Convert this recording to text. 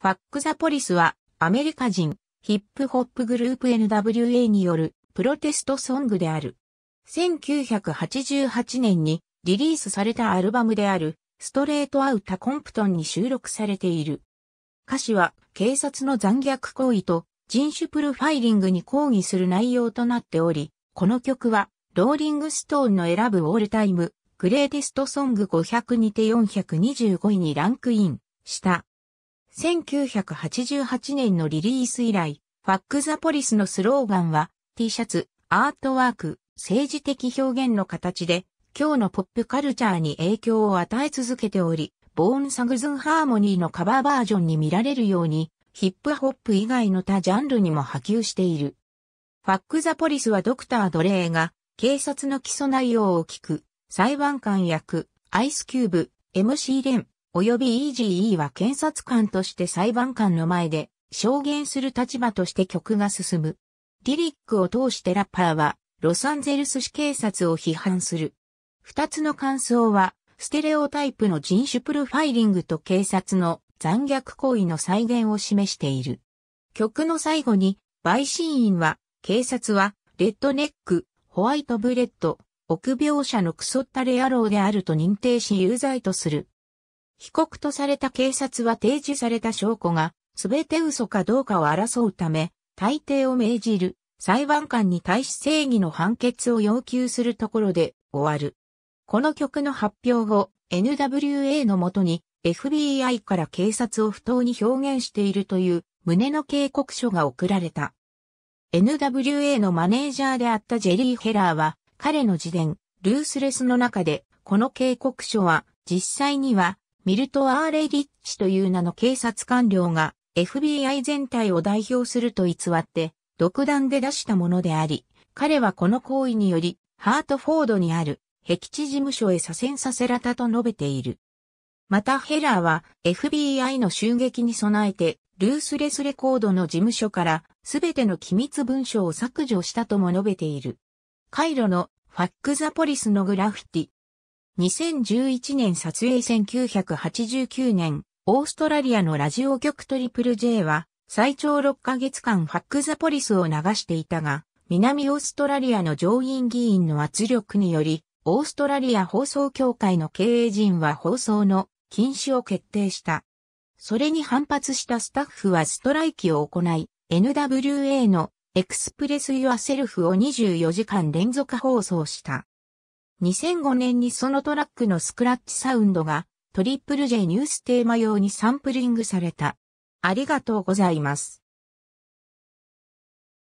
ファックザポリスは、アメリカ人、ヒップホップグループ NWA による、プロテストソングである。1988年に、リリースされたアルバムである、ストレートアウタコンプトンに収録されている。歌詞は、警察の残虐行為と、人種プロファイリングに抗議する内容となっており、この曲は、ローリングストーンの選ぶオールタイム、グレーテストソング500にて425位にランクインした。1988年のリリース以来、ファックザポリスのスローガンは T シャツ、アートワーク、政治的表現の形で、今日のポップカルチャーに影響を与え続けており、ボーンサグズンハーモニーのカバーバージョンに見られるように、ヒップホップ以外の他ジャンルにも波及している。ファックザポリスはドクター・ドレーが、警察の起訴内容を聞く、裁判官役、アイスキューブ、MC レン、及び EGE は検察官として裁判官の前で証言する立場として曲が進む。リリックを通してラッパーはロサンゼルス市警察を批判する。二つの感想は、ステレオタイプの人種プロファイリングと警察の残虐行為の再現を示している。曲の最後に、陪審員は、警察は、レッドネック、ホワイトブレッド、臆病者のクソったれ野郎であると認定し有罪とする。被告とされた警察は提示された証拠が、すべて嘘かどうかを争うため、大抵を命じる、裁判官に対し正義の判決を要求するところで終わる。この曲の発表後、NWA のもとに FBI から警察を不当に表現しているという旨の警告書が送られた。NWA のマネージャーであったジェリー・ヘラーは、彼の自伝、ルースレスの中で、この警告書は、実際にはミルト・アーレリッチという名の警察官僚が FBI 全体を代表すると偽って、独断で出したものであり、彼はこの行為により、ハートフォードにある、壁地事務所へ左遷させられたと述べている。またヘラーは FBI の襲撃に備えて、ルースレスレコードの事務所からすべての機密文書を削除したとも述べている。カイロのファックザポリスのグラフィティ、2011年撮影1989年、オーストラリアのラジオ局トリプル J は、最長6ヶ月間ファックザポリスを流していたが、南オーストラリアの上院議員の圧力により、オーストラリア放送協会の経営陣は放送の禁止を決定した。それに反発したスタッフはストライキを行い、NWA のエクスプレス・ユア・セルフを24時間連続放送した。2005年にそのトラックのスクラッチサウンドがトリプル J ニューステーマ用にサンプリングされた。ありがとうございます。